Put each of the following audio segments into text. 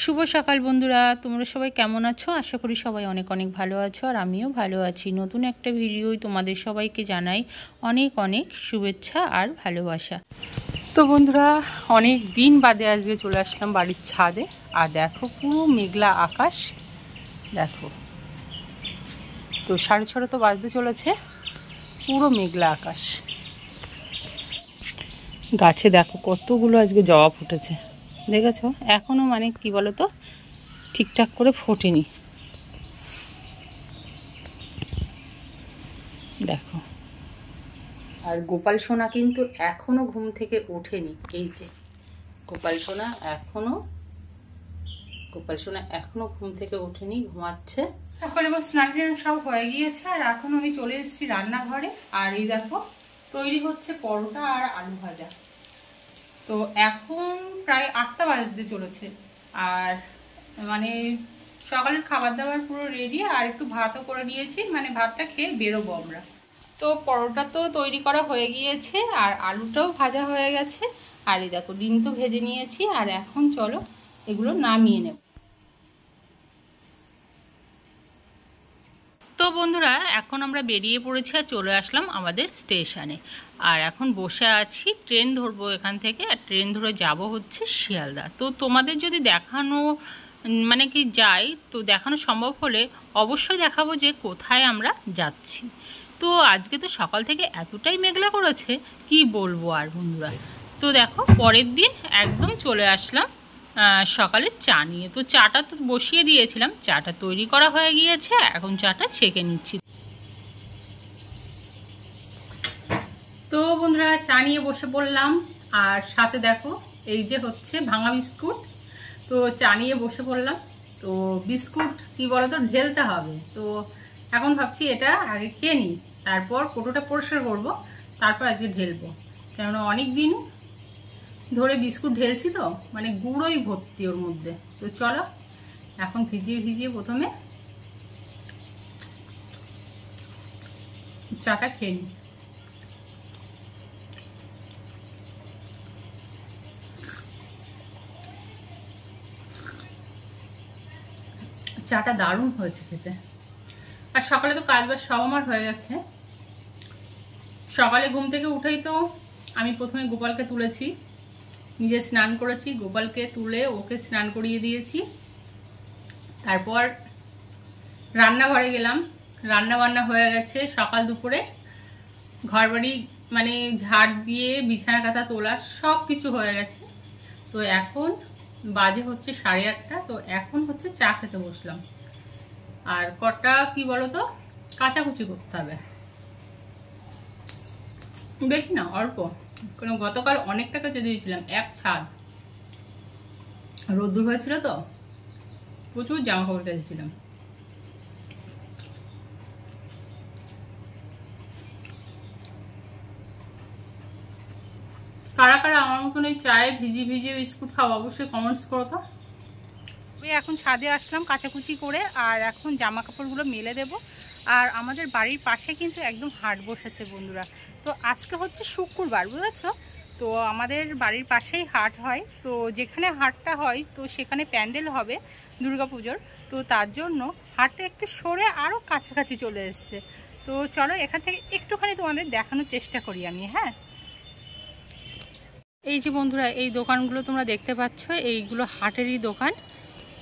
শুভ সকাল বন্ধুরা তোমরা সবাই কেমন আছো আশা করি সবাই অনেক অনেক ভালো আছো আর আমিও ভালো আছি নতুন একটা ভিডিওই তোমাদের সবাইকে জানাই অনেক অনেক শুভেচ্ছা আর ভালোবাসা তো বন্ধুরা অনেক দিন বাদে আজকে চলে আসলাম বাড়ির ছাদে আর দেখো পুরো মেঘলা আকাশ দেখো তো সাড়ে ছটা তো বাজতে চলেছে পুরো মেঘলা আকাশ গাছে দেখো কতগুলো আজকে জবা ফুটেছে দেখেছ এখনও মানে কি বলো তো ঠিকঠাক করে ফোটেনি দেখো আর গোপাল সোনা কিন্তু এখনও ঘুম থেকে ওঠেনি এই যে গোপাল সোনা এখনও গোপাল সোনা এখনো ঘুম থেকে ওঠেনি ঘুমাচ্ছে তারপরে আমার স্নান সব হয়ে গিয়েছে আর এখন আমি চলে এসেছি রান্নাঘরে আর এই দেখো তৈরি হচ্ছে পরোটা আর আলু ভাজা তো এখন প্রায় আটটা বাজতে চলেছে আর মানে সকালের খাবার দাবার পুরো রেডি আর একটু ভাতও করে নিয়েছি মানে ভাতটা খেয়ে বেরোবো আমরা তো পরোটা তো তৈরি করা হয়ে গিয়েছে আর আলুটাও ভাজা হয়ে গেছে আর এই দেখো ডিম তো ভেজে নিয়েছি আর এখন চলো এগুলো নামিয়ে নেব তো বন্ধুরা এখন আমরা বেরিয়ে পড়েছি আর চলে আসলাম আমাদের স্টেশনে আর এখন বসে আছি ট্রেন ধরবো এখান থেকে আর ট্রেন ধরে যাব হচ্ছে শিয়ালদা তো তোমাদের যদি দেখানো মানে কি যাই তো দেখানো সম্ভব হলে অবশ্যই দেখাবো যে কোথায় আমরা যাচ্ছি তো আজকে তো সকাল থেকে এতটাই মেঘলা করেছে কি বলবো আর বন্ধুরা তো দেখো পরের দিন একদম চলে আসলাম সকালে চা নিয়ে তো চাটা তো বসিয়ে দিয়েছিলাম চাটা তৈরি করা হয়ে গিয়েছে এখন চাটা ছেঁকে নিচ্ছি তো বন্ধুরা চা নিয়ে বসে পড়লাম আর সাথে দেখো এই যে হচ্ছে ভাঙা বিস্কুট তো চা নিয়ে বসে পড়লাম তো বিস্কুট কি বলো তো ঢেলতে হবে তো এখন ভাবছি এটা আগে খেয়ে নিই তারপর কোটোটা পরিষ্কার করবো তারপর আজকে ঢেলবো কেননা অনেক দিন ধরে বিস্কুট ঢেলছি তো মানে গুঁড়োই ভর্তি ওর মধ্যে তো চলো এখন ভিজিয়ে ভিজিয়ে প্রথমে চাটা খেয়ে নি চাটা দারুণ হয়েছে খেতে আর সকালে তো কাজ বাজ সব আমার হয়ে গেছে সকালে ঘুম থেকে উঠেই তো আমি প্রথমে গোপালকে তুলেছি নিজে স্নান করেছি গোপালকে তুলে ওকে স্নান করিয়ে দিয়েছি তারপর রান্নাঘরে গেলাম রান্না বান্না হয়ে গেছে সকাল দুপুরে ঘর বাড়ি মানে ঝাড় দিয়ে বিছানা কাঁথা তোলা সব কিছু হয়ে গেছে তো এখন বাজে হচ্ছে সাড়ে আটটা তো এখন হচ্ছে চা খেতে বসলাম আর কটা কি বলো তো কাচাকুচি করতে হবে বেশি না অল্প কারণ গতকাল অনেক টাকা চেয়ে দিয়েছিলাম এক ছাদ রোদ্দুর হয়েছিল তো প্রচুর জামা কাপড় কেটেছিলাম কারা কারা আমার মতন এই চায়ে ভিজি ভিজিয়ে বিস্কুট খাওয়া অবশ্যই কমেন্টস করো তো এখন ছাদে আসলাম কাচাকুচি করে আর এখন জামা কাপড়গুলো মেলে দেব আর আমাদের বাড়ির পাশে কিন্তু একদম হাট বসেছে বন্ধুরা তো আজকে হচ্ছে শুক্রবার বুঝেছ তো আমাদের বাড়ির পাশেই হাট হয় তো যেখানে হাটটা হয় তো সেখানে প্যান্ডেল হবে দুর্গাপুজোর তো তার জন্য হাটটা একটু সরে আরও কাছাকাছি চলে এসছে তো চলো এখান থেকে একটুখানি তোমাদের দেখানোর চেষ্টা করি আমি হ্যাঁ এই যে বন্ধুরা এই দোকানগুলো তোমরা দেখতে পাচ্ছ এইগুলো হাটেরই দোকান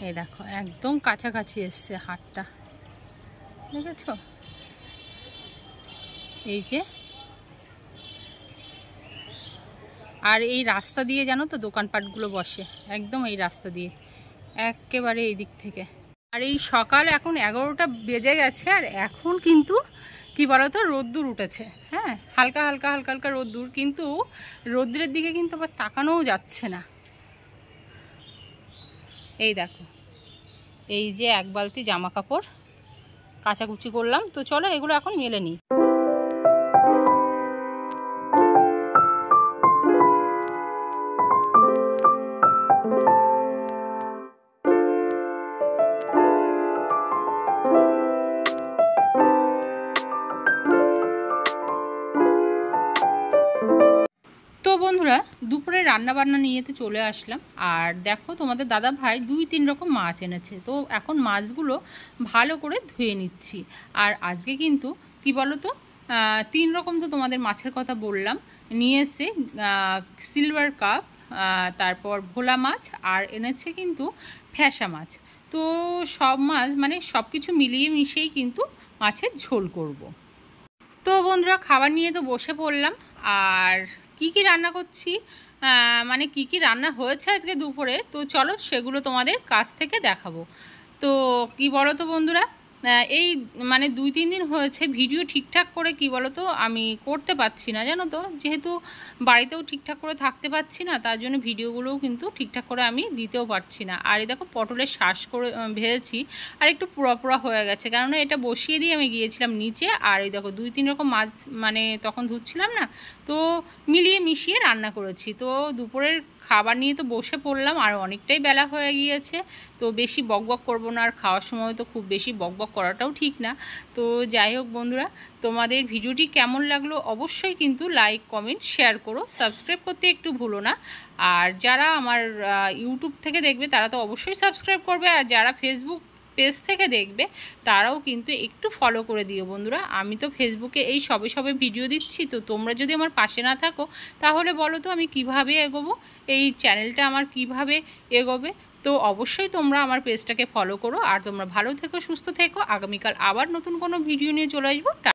এই দেখো একদম কাছাকাছি এসছে হাটটা দেখেছ এই যে আর এই রাস্তা দিয়ে জানো তো দোকানপাটগুলো বসে একদম এই রাস্তা দিয়ে একেবারে এই দিক থেকে আর এই সকাল এখন এগারোটা বেজে গেছে আর এখন কিন্তু কি বলতো রোদ্দুর উঠেছে হ্যাঁ হালকা হালকা হালকা হালকা রোদ্দুর কিন্তু রোদ্রের দিকে কিন্তু আবার তাকানোও যাচ্ছে না এই দেখো এই যে এক বালতি জামা কাপড় কাচাকুচি করলাম তো চলো এগুলো এখন মেলে নিই রান্নাবান্না তো চলে আসলাম আর দেখো তোমাদের দাদা ভাই দুই তিন রকম মাছ এনেছে তো এখন মাছগুলো ভালো করে ধুয়ে নিচ্ছি আর আজকে কিন্তু কি বলো তো তিন রকম তো তোমাদের মাছের কথা বললাম নিয়ে এসে সিলভার কাপ তারপর ভোলা মাছ আর এনেছে কিন্তু ফ্যাসা মাছ তো সব মাছ মানে সব কিছু মিলিয়ে মিশেই কিন্তু মাছের ঝোল করব। তো বন্ধুরা খাবার নিয়ে তো বসে পড়লাম আর কি কি রান্না করছি মানে কি কি রান্না হয়েছে আজকে দুপুরে তো চলো সেগুলো তোমাদের কাছ থেকে দেখাবো তো কি বলো তো বন্ধুরা এই মানে দুই তিন দিন হয়েছে ভিডিও ঠিকঠাক করে কি বলো তো আমি করতে পারছি না জানো তো যেহেতু বাড়িতেও ঠিকঠাক করে থাকতে পারছি না তার জন্য ভিডিওগুলোও কিন্তু ঠিকঠাক করে আমি দিতেও পারছি না আর এই দেখো পটলের শ্বাস করে ভেজেছি আর একটু পুরা হয়ে গেছে কেননা এটা বসিয়ে দিয়ে আমি গিয়েছিলাম নিচে আর এই দেখো দুই তিন রকম মাছ মানে তখন ধুচ্ছিলাম না তো মিলিয়ে মিশিয়ে রান্না করেছি তো দুপুরের খাবার নিয়ে তো বসে পড়লাম আর অনেকটাই বেলা হয়ে গিয়েছে তো বেশি বকবক করবো না আর খাওয়ার সময় তো খুব বেশি বকবক করাটাও ঠিক না তো যাই হোক বন্ধুরা তোমাদের ভিডিওটি কেমন লাগলো অবশ্যই কিন্তু লাইক কমেন্ট শেয়ার করো সাবস্ক্রাইব করতে একটু ভুলো না আর যারা আমার ইউটিউব থেকে দেখবে তারা তো অবশ্যই সাবস্ক্রাইব করবে আর যারা ফেসবুক পেজ থেকে দেখবে তারাও কিন্তু একটু ফলো করে দিও বন্ধুরা আমি তো ফেসবুকে এই সবে সবে ভিডিও দিচ্ছি তো তোমরা যদি আমার পাশে না থাকো তাহলে বলো তো আমি কিভাবে এগোবো এই চ্যানেলটা আমার কিভাবে এগোবে তো অবশ্যই তোমরা আমার পেজটাকে ফলো করো আর তোমরা ভালো থেকো সুস্থ থেকো আগামীকাল আবার নতুন কোনো ভিডিও নিয়ে চলে আসবো